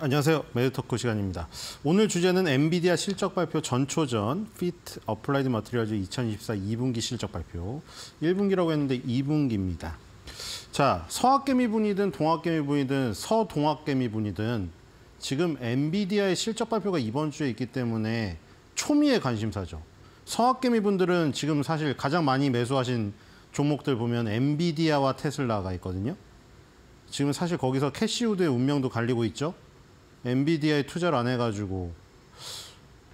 안녕하세요. 메디토크 시간입니다. 오늘 주제는 엔비디아 실적 발표 전초전 피트 어플라이드 머티리얼즈 2024 2분기 실적 발표 1분기라고 했는데 2분기입니다. 자, 서학개미 분이든 동학개미 분이든 서동학개미 분이든 지금 엔비디아의 실적 발표가 이번 주에 있기 때문에 초미의 관심사죠. 서학개미 분들은 지금 사실 가장 많이 매수하신 종목들 보면 엔비디아와 테슬라가 있거든요. 지금 사실 거기서 캐시우드의 운명도 갈리고 있죠. 엔비디아에 투자를 안 해가지고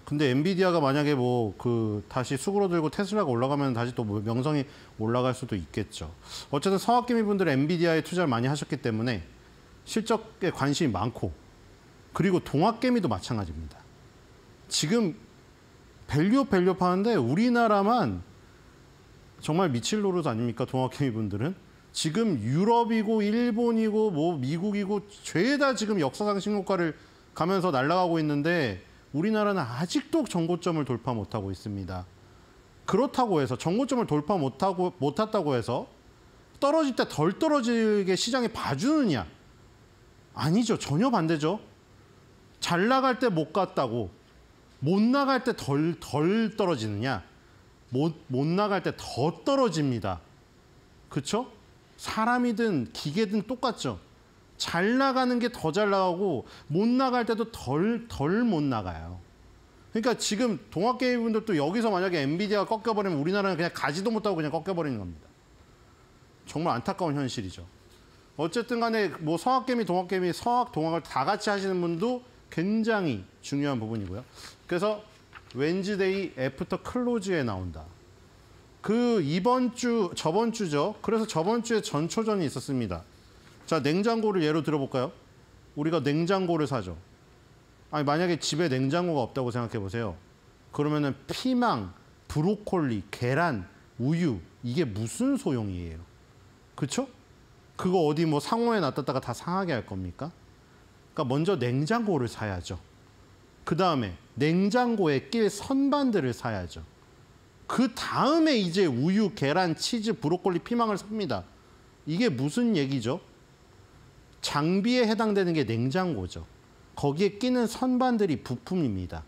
근데 엔비디아가 만약에 뭐 그 다시 수그러들고 테슬라가 올라가면 다시 또 뭐 명성이 올라갈 수도 있겠죠. 어쨌든 성악개미 분들은 엔비디아에 투자를 많이 하셨기 때문에 실적에 관심이 많고 그리고 동학개미도 마찬가지입니다. 지금 밸류 밸류 파는데 우리나라만 정말 미칠 노릇 아닙니까 동학개미 분들은? 지금 유럽이고 일본이고 뭐 미국이고 죄다 지금 역사상 신고가를 가면서 날아가고 있는데 우리나라는 아직도 정고점을 돌파 못하고 있습니다. 그렇다고 해서 정고점을 돌파 못하고 못했다고 해서 떨어질 때 덜 떨어지게 시장이 봐주느냐? 아니죠. 전혀 반대죠. 잘 나갈 때 못 갔다고 못 나갈 때 덜 덜 떨어지느냐? 못, 못 나갈 때 더 떨어집니다. 그렇죠? 사람이든 기계든 똑같죠. 잘 나가는 게 더 잘 나가고 못 나갈 때도 덜 덜 못 나가요. 그러니까 지금 동학개인 분들도 여기서 만약에 엔비디아가 꺾여버리면 우리나라는 그냥 가지도 못하고 그냥 꺾여버리는 겁니다. 정말 안타까운 현실이죠. 어쨌든 간에 뭐 성악개미, 동학개미, 성악, 동학을 다 같이 하시는 분도 굉장히 중요한 부분이고요. 그래서 웬즈데이 애프터 클로즈에 나온다. 그 이번 주, 저번 주죠. 그래서 저번 주에 전초전이 있었습니다. 자, 냉장고를 예로 들어볼까요? 우리가 냉장고를 사죠. 아니, 만약에 집에 냉장고가 없다고 생각해 보세요. 그러면은 피망, 브로콜리, 계란, 우유, 이게 무슨 소용이에요? 그쵸? 그거 어디 뭐 상호에 놨뒀다가다 상하게 할 겁니까? 그러니까 먼저 냉장고를 사야죠. 그 다음에 냉장고에 낄 선반들을 사야죠. 그 다음에 이제 우유, 계란, 치즈, 브로콜리, 피망을 삽니다. 이게 무슨 얘기죠? 장비에 해당되는 게 냉장고죠. 거기에 끼는 선반들이 부품입니다.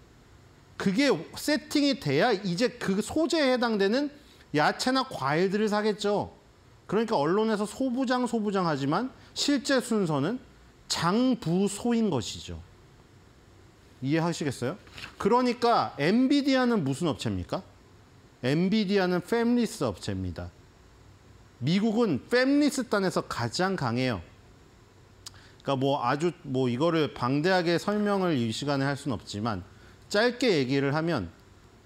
그게 세팅이 돼야 이제 그 소재에 해당되는 야채나 과일들을 사겠죠. 그러니까 언론에서 소부장 소부장 하지만 실제 순서는 장부소인 것이죠. 이해하시겠어요? 그러니까 엔비디아는 무슨 업체입니까? 엔비디아는 팸리스 업체입니다. 미국은 팸리스 단에서 가장 강해요. 그러니까 뭐 아주 뭐 이거를 방대하게 설명을 이 시간에 할 수는 없지만 짧게 얘기를 하면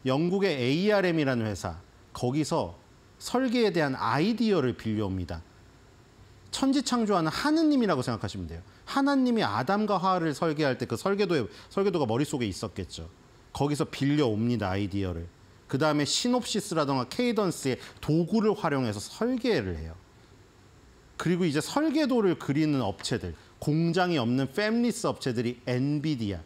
영국의 ARM이라는 회사 거기서 설계에 대한 아이디어를 빌려옵니다. 천지창조하는 하느님이라고 생각하시면 돼요. 하나님이 아담과 하와를 설계할 때 그 설계도에 설계도가 머릿속에 있었겠죠. 거기서 빌려옵니다 아이디어를. 그 다음에 시놉시스라든가 케이던스의 도구를 활용해서 설계를 해요. 그리고 이제 설계도를 그리는 업체들, 공장이 없는 팸리스 업체들이 엔비디아,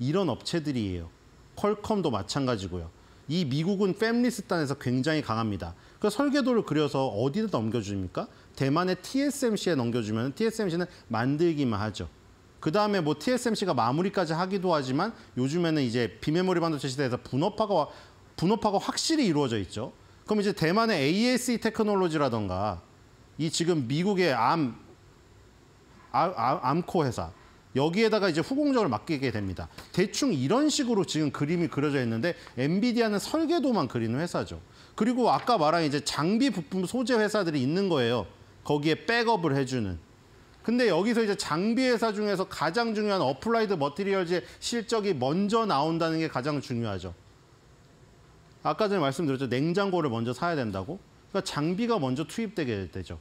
이런 업체들이에요. 퀄컴도 마찬가지고요. 이 미국은 팸리스 단에서 굉장히 강합니다. 그 설계도를 그려서 어디에 넘겨줍니까? 대만의 TSMC에 넘겨주면 TSMC는 만들기만 하죠. 그 다음에 뭐 TSMC가 마무리까지 하기도 하지만 요즘에는 이제 비메모리 반도체 시대에서 분업화가 분업화가 확실히 이루어져 있죠. 그럼 이제 대만의 ASE 테크놀로지라던가 이 지금 미국의 암, 아, 아, 암코 회사 여기에다가 이제 후공정을 맡기게 됩니다. 대충 이런 식으로 지금 그림이 그려져 있는데 엔비디아는 설계도만 그리는 회사죠. 그리고 아까 말한 이제 장비 부품 소재 회사들이 있는 거예요. 거기에 백업을 해주는. 근데 여기서 이제 장비 회사 중에서 가장 중요한 어플라이드 머티리얼즈의 실적이 먼저 나온다는 게 가장 중요하죠. 아까 전에 말씀드렸죠. 냉장고를 먼저 사야 된다고. 그러니까 장비가 먼저 투입되게 되죠.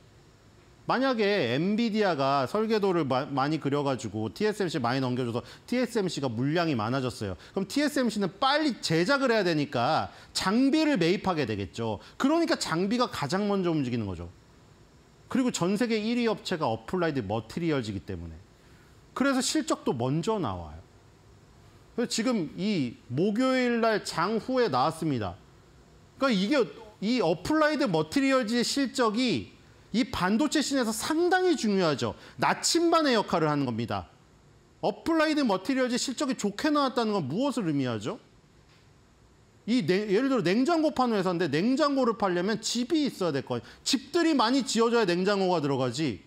만약에 엔비디아가 설계도를 마, 많이 그려가지고 TSMC 많이 넘겨줘서 TSMC가 물량이 많아졌어요. 그럼 TSMC는 빨리 제작을 해야 되니까 장비를 매입하게 되겠죠. 그러니까 장비가 가장 먼저 움직이는 거죠. 그리고 전 세계 1위 업체가 어플라이드 머티리얼즈이기 때문에. 그래서 실적도 먼저 나와요. 그래서 지금 이 목요일 날 장후에 나왔습니다. 그러니까 이게 이 어플라이드 머티리얼즈의 실적이 이 반도체 신에서 상당히 중요하죠. 나침반의 역할을 하는 겁니다. 어플라이드 머티리얼즈 실적이 좋게 나왔다는 건 무엇을 의미하죠? 이 네, 예를 들어 냉장고 파는 회사인데 냉장고를 팔려면 집이 있어야 될 거예요. 집들이 많이 지어져야 냉장고가 들어가지.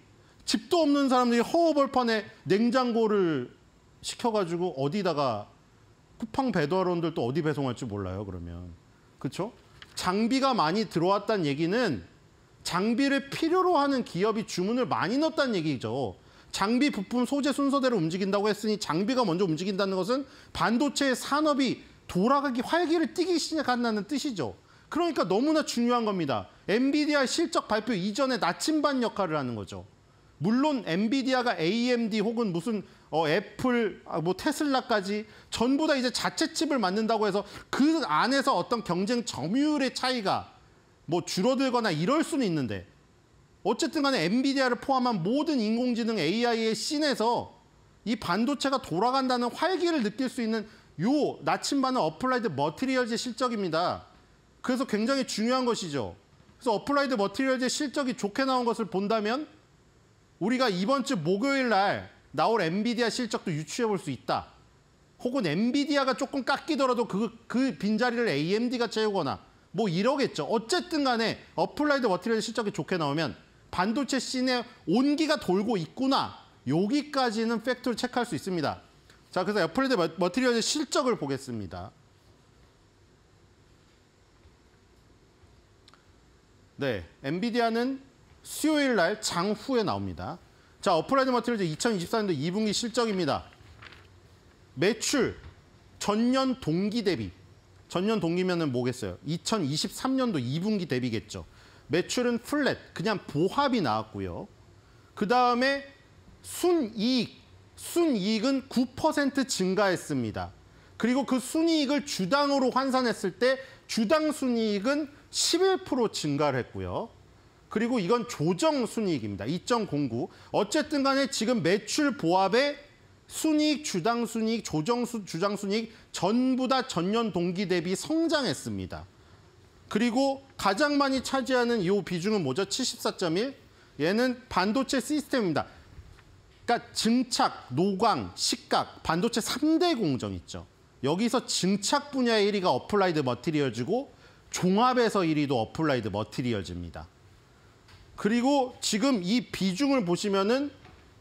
집도 없는 사람들이 허허벌판에 냉장고를 시켜가지고 어디다가 쿠팡 배달원들 또 어디 배송할지 몰라요, 그러면. 그렇죠? 장비가 많이 들어왔다는 얘기는 장비를 필요로 하는 기업이 주문을 많이 넣었다는 얘기죠. 장비 부품 소재 순서대로 움직인다고 했으니 장비가 먼저 움직인다는 것은 반도체 산업이 돌아가기 활기를 띠기 시작한다는 뜻이죠. 그러니까 너무나 중요한 겁니다. 엔비디아 실적 발표 이전에 나침반 역할을 하는 거죠. 물론 엔비디아가 AMD 혹은 무슨 어, 애플, 아, 뭐 테슬라까지 전부 다 이제 자체 칩을 만든다고 해서 그 안에서 어떤 경쟁 점유율의 차이가 뭐 줄어들거나 이럴 수는 있는데 어쨌든 간에 엔비디아를 포함한 모든 인공지능 AI의 씬에서 이 반도체가 돌아간다는 활기를 느낄 수 있는 요 나침반은 어플라이드 머티리얼즈 실적입니다. 그래서 굉장히 중요한 것이죠. 그래서 어플라이드 머티리얼즈 실적이 좋게 나온 것을 본다면 우리가 이번 주 목요일 날 나올 엔비디아 실적도 유추해 볼 수 있다. 혹은 엔비디아가 조금 깎이더라도 그, 그 빈자리를 AMD가 채우거나 뭐 이러겠죠. 어쨌든 간에 어플라이드 머티리얼 실적이 좋게 나오면 반도체 씬에 온기가 돌고 있구나. 여기까지는 팩트를 체크할 수 있습니다. 자, 그래서 어플라이드 머티리얼 실적을 보겠습니다. 네, 엔비디아는 수요일 날 장후에 나옵니다. 자, 어플라이드 마티리얼즈 2024년도 2분기 실적입니다. 매출 전년 동기 대비 전년 동기면은 뭐겠어요? 2023년도 2분기 대비겠죠. 매출은 플랫, 그냥 보합이 나왔고요. 그 다음에 순이익, 순이익은 9% 증가했습니다. 그리고 그 순이익을 주당으로 환산했을 때 주당 순이익은 11% 증가를 했고요. 그리고 이건 조정 순이익입니다. 2.09. 어쨌든 간에 지금 매출 보합의 순이익, 주당 순이익, 조정 수, 주장 순이익 전부 다 전년 동기 대비 성장했습니다. 그리고 가장 많이 차지하는 이 비중은 뭐죠? 74.1. 얘는 반도체 시스템입니다. 그러니까 증착, 노광, 식각, 반도체 3대 공정 있죠. 여기서 증착 분야의 1위가 어플라이드 머티리얼즈고 종합에서 1위도 어플라이드 머티리얼즈입니다. 그리고 지금 이 비중을 보시면은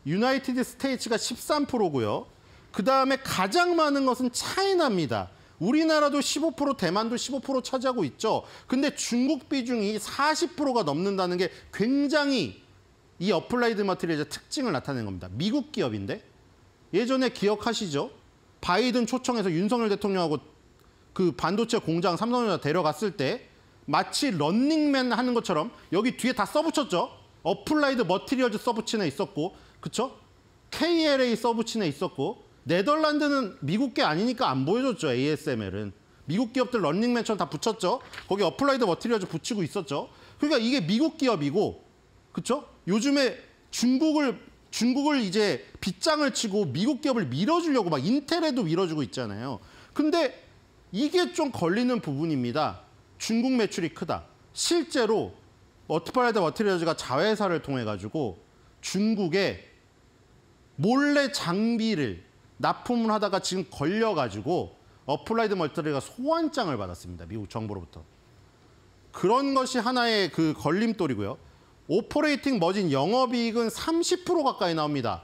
유나이티드 스테이츠가 13%고요. 그 다음에 가장 많은 것은 차이나입니다. 우리나라도 15% 대만도 15% 차지하고 있죠. 근데 중국 비중이 40%가 넘는다는 게 굉장히 이 어플라이드 마트리얼의 특징을 나타낸 겁니다. 미국 기업인데 예전에 기억하시죠? 바이든 초청해서 윤석열 대통령하고 그 반도체 공장 삼성전자 데려갔을 때 마치 런닝맨 하는 것처럼 여기 뒤에 다 써붙였죠. 어플라이드 머티리얼즈 써붙인 애 있었고 그쵸? KLA 써붙인 애 있었고 네덜란드는 미국 게 아니니까 안 보여줬죠. ASML은. 미국 기업들 런닝맨처럼 다 붙였죠. 거기 어플라이드 머티리얼즈 붙이고 있었죠. 그러니까 이게 미국 기업이고 그쵸? 요즘에 중국을 중국을 이제 빗장을 치고 미국 기업을 밀어주려고 막 인텔에도 밀어주고 있잖아요. 근데 이게 좀 걸리는 부분입니다. 중국 매출이 크다. 실제로 워트파이드 워트리어즈가 자회사를 통해 가지고 중국에 몰래 장비를 납품을 하다가 지금 걸려 가지고 어플라이드 멀티리가 소환장을 받았습니다. 미국 정부로부터. 그런 것이 하나의 그 걸림돌이고요. 오퍼레이팅 머진 영업이익은 30% 가까이 나옵니다.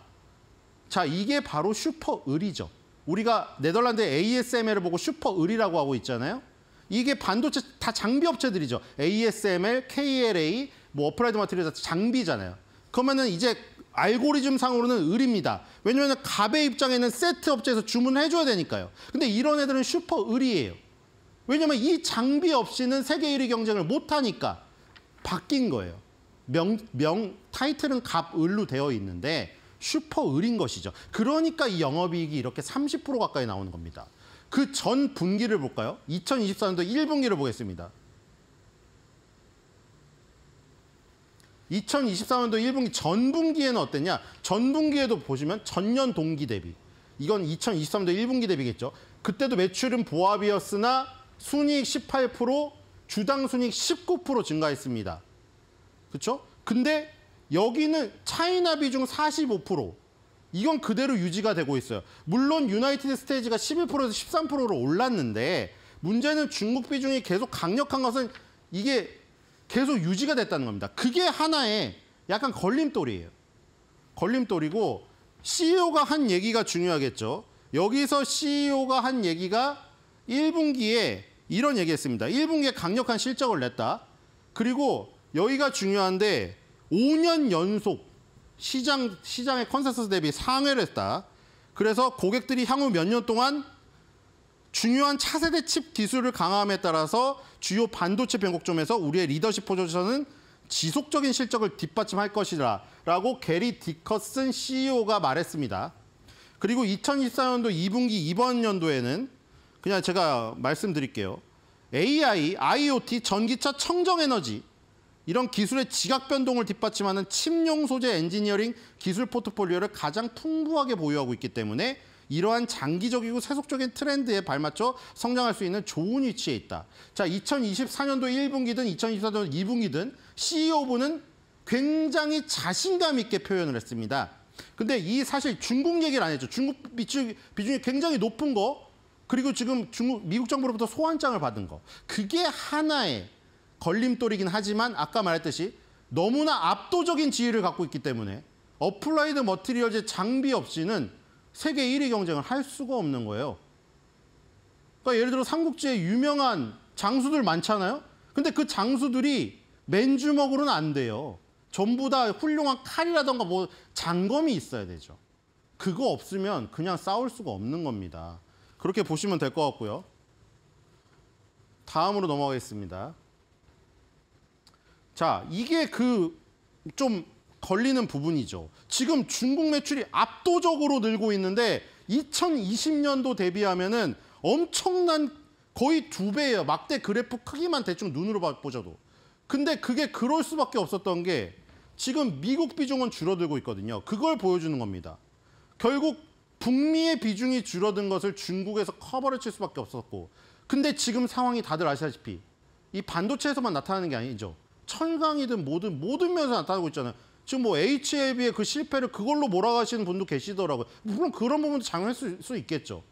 자, 이게 바로 슈퍼 을이죠. 우리가 네덜란드 의 ASML을 보고 슈퍼 을이라고 하고 있잖아요. 이게 반도체 다 장비 업체들이죠. ASML, KLA, 뭐 어프라이드 마트리얼 장비잖아요. 그러면은 이제 알고리즘 상으로는 을입니다. 왜냐면 은 갑의 입장에는 세트 업체에서 주문해 줘야 되니까요. 근데 이런 애들은 슈퍼 을이에요. 왜냐면 이 장비 없이는 세계 1위 경쟁을 못 하니까 바뀐 거예요. 명, 명, 타이틀은 갑, 을로 되어 있는데 슈퍼 을인 것이죠. 그러니까 이 영업이익이 이렇게 30% 가까이 나오는 겁니다. 그전 분기를 볼까요? 2024년도 1분기를 보겠습니다. 2024년도 1분기 전 분기에는 어땠냐? 전 분기에도 보시면 전년 동기 대비. 이건 2023년도 1분기 대비겠죠. 그때도 매출은 보합이었으나 순이익 18%, 주당 순이익 19% 증가했습니다. 그렇죠? 근데 여기는 차이나 비중 45%, 이건 그대로 유지가 되고 있어요. 물론 유나이티드 스테이지가 11%에서 13%로 올랐는데 문제는 중국 비중이 계속 강력한 것은 이게 계속 유지가 됐다는 겁니다. 그게 하나의 약간 걸림돌이에요. 걸림돌이고 CEO가 한 얘기가 중요하겠죠. 여기서 CEO가 한 얘기가 1분기에 이런 얘기했습니다. 1분기에 강력한 실적을 냈다. 그리고 여기가 중요한데 5년 연속 시장, 시장의 컨센서스 대비 상회를 했다. 그래서 고객들이 향후 몇 년 동안 중요한 차세대 칩 기술을 강화함에 따라서 주요 반도체 변곡점에서 우리의 리더십 포지션은 지속적인 실적을 뒷받침할 것이라 라고 게리 디커슨 CEO가 말했습니다. 그리고 2024년도 2분기 이번 연도에는 그냥 제가 말씀드릴게요. AI, IoT, 전기차, 청정에너지 이런 기술의 지각 변동을 뒷받침하는 침용 소재 엔지니어링 기술 포트폴리오를 가장 풍부하게 보유하고 있기 때문에 이러한 장기적이고 세속적인 트렌드에 발맞춰 성장할 수 있는 좋은 위치에 있다. 자, 2024년도 1분기든 2024년도 2분기든 CEO분은 굉장히 자신감 있게 표현을 했습니다. 근데 이 사실 중국 얘기를 안 했죠. 중국 비중, 비중이 굉장히 높은 거 그리고 지금 중국 미국 정부로부터 소환장을 받은 거 그게 하나의 걸림돌이긴 하지만 아까 말했듯이 너무나 압도적인 지위를 갖고 있기 때문에 어플라이드 머티리얼즈 장비 없이는 세계 1위 경쟁을 할 수가 없는 거예요. 그러니까 예를 들어 삼국지에 유명한 장수들 많잖아요. 근데 그 장수들이 맨주먹으로는 안 돼요. 전부 다 훌륭한 칼이라던가 뭐 장검이 있어야 되죠. 그거 없으면 그냥 싸울 수가 없는 겁니다. 그렇게 보시면 될 것 같고요. 다음으로 넘어가겠습니다. 자, 이게 그 좀 걸리는 부분이죠. 지금 중국 매출이 압도적으로 늘고 있는데 2020년도 대비하면은 엄청난 거의 두 배예요. 막대 그래프 크기만 대충 눈으로 보셔도. 근데 그게 그럴 수밖에 없었던 게 지금 미국 비중은 줄어들고 있거든요. 그걸 보여주는 겁니다. 결국 북미의 비중이 줄어든 것을 중국에서 커버를 칠 수밖에 없었고 근데 지금 상황이 다들 아시다시피 이 반도체에서만 나타나는 게 아니죠. 철강이든 뭐든 모든 면에서 나타나고 있잖아요. 지금 뭐 HLB의 그 실패를 그걸로 몰아가시는 분도 계시더라고요. 물론 뭐 그런 부분도 장용할 수, 수 있겠죠.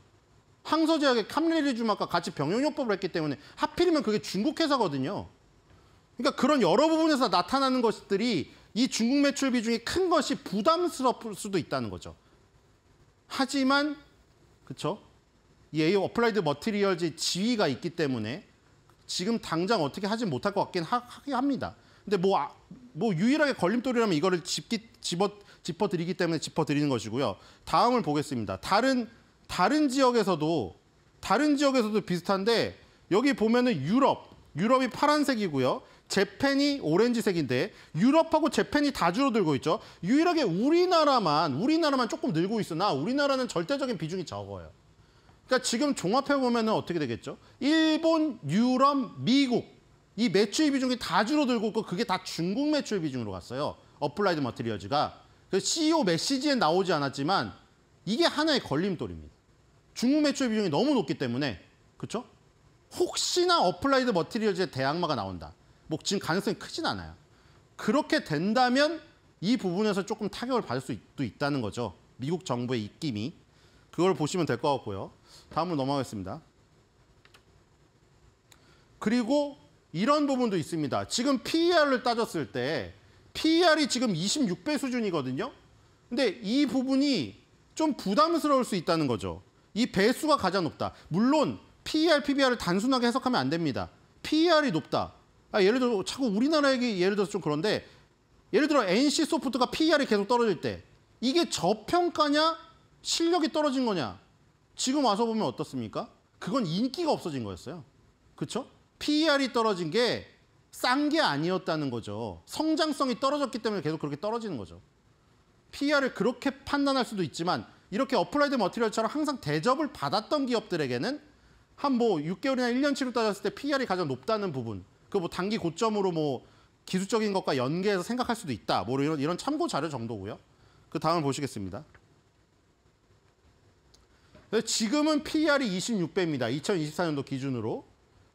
항서제약의 캄레리주막과 같이 병용요법을 했기 때문에 하필이면 그게 중국 회사거든요. 그러니까 그런 여러 부분에서 나타나는 것들이 이 중국 매출 비중이 큰 것이 부담스러울 수도 있다는 거죠. 하지만 그렇죠? 이 A 어플라이드 머티리얼즈 지위가 있기 때문에 지금 당장 어떻게 하지 못할 것 같긴 하, 긴 합니다. 근데 뭐, 아, 뭐 유일하게 걸림돌이라면 이거를 집기, 집어, 짚어드리기 때문에 짚어드리는 것이고요. 다음을 보겠습니다. 다른, 다른 지역에서도, 다른 지역에서도 비슷한데 여기 보면은 유럽, 유럽이 파란색이고요. 재팬이 오렌지색인데 유럽하고 재팬이 다 줄어들고 있죠. 유일하게 우리나라만, 우리나라만 조금 늘고 있으나 우리나라는 절대적인 비중이 적어요. 그러니까 지금 종합해 보면 어떻게 되겠죠? 일본, 유럽, 미국 이 매출 비중이 다 줄어들고 있고 그게 다 중국 매출 비중으로 갔어요. 어플라이드 머티리얼즈가. 그래서 CEO 메시지에 나오지 않았지만 이게 하나의 걸림돌입니다. 중국 매출 비중이 너무 높기 때문에 그렇죠? 혹시나 어플라이드 머티리얼즈의 대항마가 나온다. 뭐 지금 가능성이 크진 않아요. 그렇게 된다면 이 부분에서 조금 타격을 받을 수도 있다는 거죠. 미국 정부의 입김이. 그걸 보시면 될 것 같고요. 다음으로 넘어가겠습니다. 그리고 이런 부분도 있습니다. 지금 PER을 따졌을 때 PER이 지금 26배 수준이거든요. 근데 이 부분이 좀 부담스러울 수 있다는 거죠. 이 배수가 가장 높다. 물론 PER, PBR을 단순하게 해석하면 안 됩니다. PER이 높다. 아, 예를 들어 자꾸 우리나라 얘기 예를 들어서 좀 그런데 예를 들어 NC 소프트가 PER이 계속 떨어질 때 이게 저평가냐 실력이 떨어진 거냐? 지금 와서 보면 어떻습니까? 그건 인기가 없어진 거였어요. 그렇죠? PER이 떨어진 게 싼 게 아니었다는 거죠. 성장성이 떨어졌기 때문에 계속 그렇게 떨어지는 거죠. PER을 그렇게 판단할 수도 있지만 이렇게 어플라이드 머티리얼처럼 항상 대접을 받았던 기업들에게는 한 뭐 6개월이나 1년치로 따졌을 때 PER이 가장 높다는 부분 그 뭐 단기 고점으로 뭐 기술적인 것과 연계해서 생각할 수도 있다. 뭐 이런, 이런 참고 자료 정도고요. 그 다음을 보시겠습니다. 지금은 PER이 26배입니다. 2024년도 기준으로.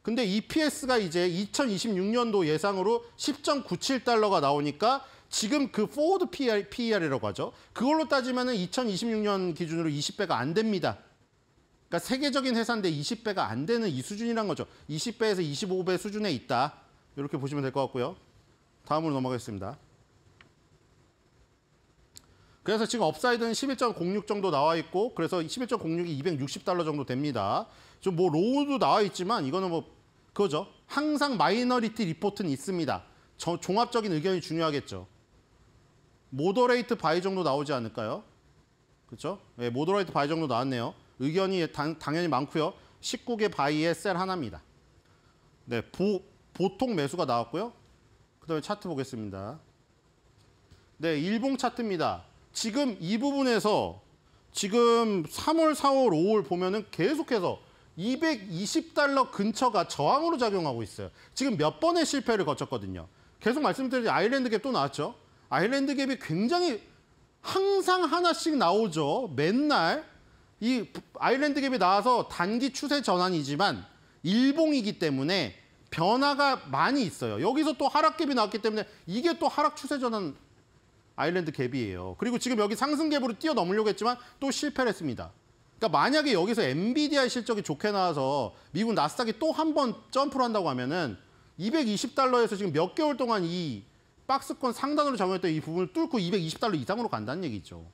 근데 EPS가 이제 2026년도 예상으로 10.97달러가 나오니까 지금 그 포워드 PER, PER이라고 하죠. 그걸로 따지면 은 2026년 기준으로 20배가 안 됩니다. 그러니까 세계적인 회사인데 20배가 안 되는 이 수준이란 거죠. 20배에서 25배 수준에 있다. 이렇게 보시면 될 것 같고요. 다음으로 넘어가겠습니다. 그래서 지금 업사이드는 11.06 정도 나와 있고 그래서 11.06이 260달러 정도 됩니다. 좀 뭐 로우도 나와 있지만 이거는 뭐 그거죠. 항상 마이너리티 리포트는 있습니다. 저, 종합적인 의견이 중요하겠죠. 모더레이트 바이 정도 나오지 않을까요? 그렇죠? 네, 모더레이트 바이 정도 나왔네요. 의견이 당, 당연히 많고요. 19개 바이의셀 하나입니다. 네, 보, 보통 매수가 나왔고요. 그 다음에 차트 보겠습니다. 네, 일봉 차트입니다. 지금 이 부분에서 지금 3월, 4월, 5월 보면은 계속해서 220달러 근처가 저항으로 작용하고 있어요. 지금 몇 번의 실패를 거쳤거든요. 계속 말씀드린 아일랜드 갭 또 나왔죠. 아일랜드 갭이 굉장히 항상 하나씩 나오죠. 맨날 이 아일랜드 갭이 나와서 단기 추세 전환이지만 일봉이기 때문에 변화가 많이 있어요. 여기서 또 하락 갭이 나왔기 때문에 이게 또 하락 추세 전환 아일랜드 갭이에요. 그리고 지금 여기 상승 갭으로 뛰어넘으려고 했지만 또 실패를 했습니다. 그러니까 만약에 여기서 엔비디아 실적이 좋게 나와서 미국 나스닥이 또 한 번 점프를 한다고 하면은 220달러에서 지금 몇 개월 동안 이 박스권 상단으로 작용했던 이 부분을 뚫고 220달러 이상으로 간다는 얘기죠.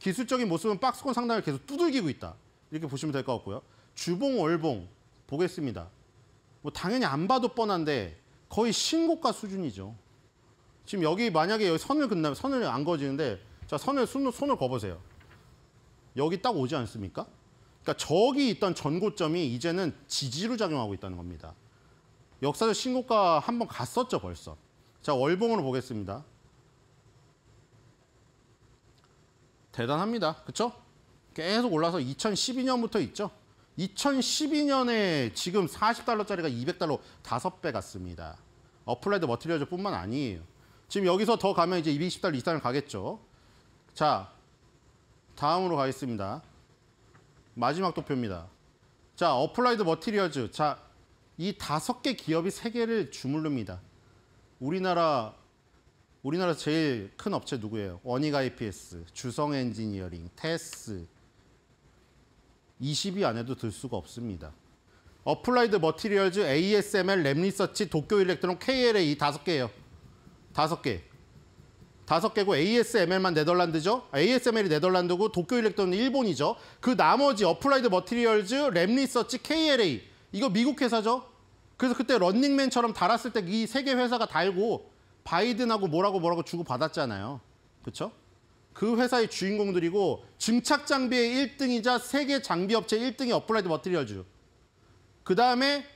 기술적인 모습은 박스권 상단을 계속 두들기고 있다. 이렇게 보시면 될 것 같고요. 주봉, 월봉 보겠습니다. 뭐 당연히 안 봐도 뻔한데 거의 신고가 수준이죠. 지금 여기 만약에 여기 선을 긋나면 선을 안 거지는데 자 선을 손, 손을 거보세요. 여기 딱 오지 않습니까? 그러니까 저기 있던 전고점이 이제는 지지로 작용하고 있다는 겁니다. 역사적 신고가 한 번 갔었죠 벌써. 자 월봉으로 보겠습니다. 대단합니다. 그렇죠? 계속 올라서 2012년부터 있죠. 2012년에 지금 40달러짜리가 200달러 5배 갔습니다. 어플라이드 머티리얼즈 뿐만 아니에요. 지금 여기서 더 가면 이제 220달러 이상을 가겠죠. 자, 다음으로 가겠습니다. 마지막 도표입니다. 자, 어플라이드 머티리얼즈. 자, 이 다섯 개 기업이 세 개를 주물릅니다. 우리나라 우리나라 제일 큰 업체 누구예요? 원익 IPS, 주성 엔지니어링, 테스. 20위 안에도 들 수가 없습니다. 어플라이드 머티리얼즈, ASML, 램리서치, 도쿄 일렉트론, KLA 이 다섯 개예요. 다섯 개. 다섯 개고 ASML만 네덜란드죠. ASML이 네덜란드고 도쿄 일렉트론은 일본이죠. 그 나머지 어플라이드 머티리얼즈, 랩리서치, KLA 이거 미국 회사죠. 그래서 그때 런닝맨처럼 달았을 때 이 세 개 회사가 달고 바이든하고 뭐라고 뭐라고 주고 받았잖아요. 그렇죠? 그 회사의 주인공들이고 증착 장비의 1등이자 세계 장비 업체 1등이 어플라이드 머티리얼즈. 그다음에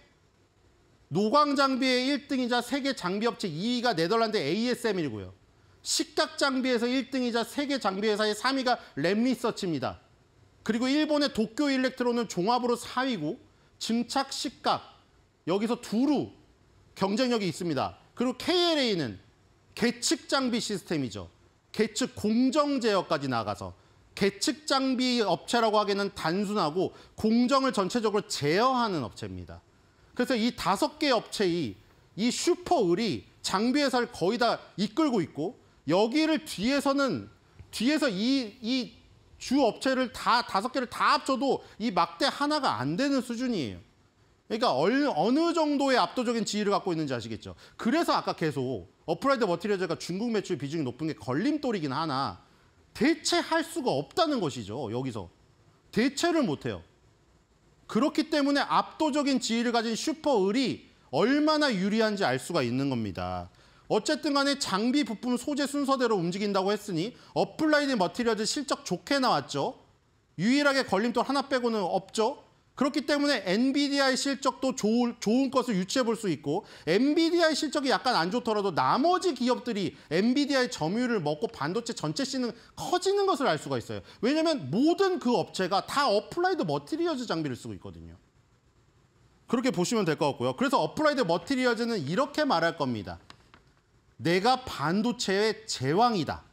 노광 장비의 1등이자 세계 장비 업체 2위가 네덜란드 ASM이고요. 식각 장비에서 1등이자 세계 장비 회사의 3위가 랩리서치입니다. 그리고 일본의 도쿄 일렉트로는 종합으로 4위고 증착 식각 여기서 두루 경쟁력이 있습니다. 그리고 KLA는 계측 장비 시스템이죠. 계측 공정 제어까지 나가서 계측 장비 업체라고 하기에는 단순하고 공정을 전체적으로 제어하는 업체입니다. 그래서 이 다섯 개 업체의 이 슈퍼을이 장비 회사를 거의 다 이끌고 있고 여기를 뒤에서는 뒤에서 이 이 주 업체를 다 다섯 개를 다 합쳐도 이 막대 하나가 안 되는 수준이에요. 그러니까 어느, 어느 정도의 압도적인 지위를 갖고 있는지 아시겠죠. 그래서 아까 계속 어프라이드 머티리얼즈가 중국 매출 비중이 높은 게 걸림돌이긴 하나 대체할 수가 없다는 것이죠. 여기서 대체를 못 해요. 그렇기 때문에 압도적인 지위를 가진 슈퍼을이 얼마나 유리한지 알 수가 있는 겁니다. 어쨌든 간에 장비 부품 소재 순서대로 움직인다고 했으니 어플라이드 머티리얼즈 실적 좋게 나왔죠. 유일하게 걸림돌 하나 빼고는 없죠. 그렇기 때문에 엔비디아의 실적도 좋을, 좋은 것을 유추해 볼 수 있고 엔비디아의 실적이 약간 안 좋더라도 나머지 기업들이 엔비디아의 점유율을 먹고 반도체 전체 씨는 커지는 것을 알 수가 있어요. 왜냐하면 모든 그 업체가 다 어플라이드 머티리어즈 장비를 쓰고 있거든요. 그렇게 보시면 될 것 같고요. 그래서 어플라이드 머티리어즈는 이렇게 말할 겁니다. 내가 반도체의 제왕이다.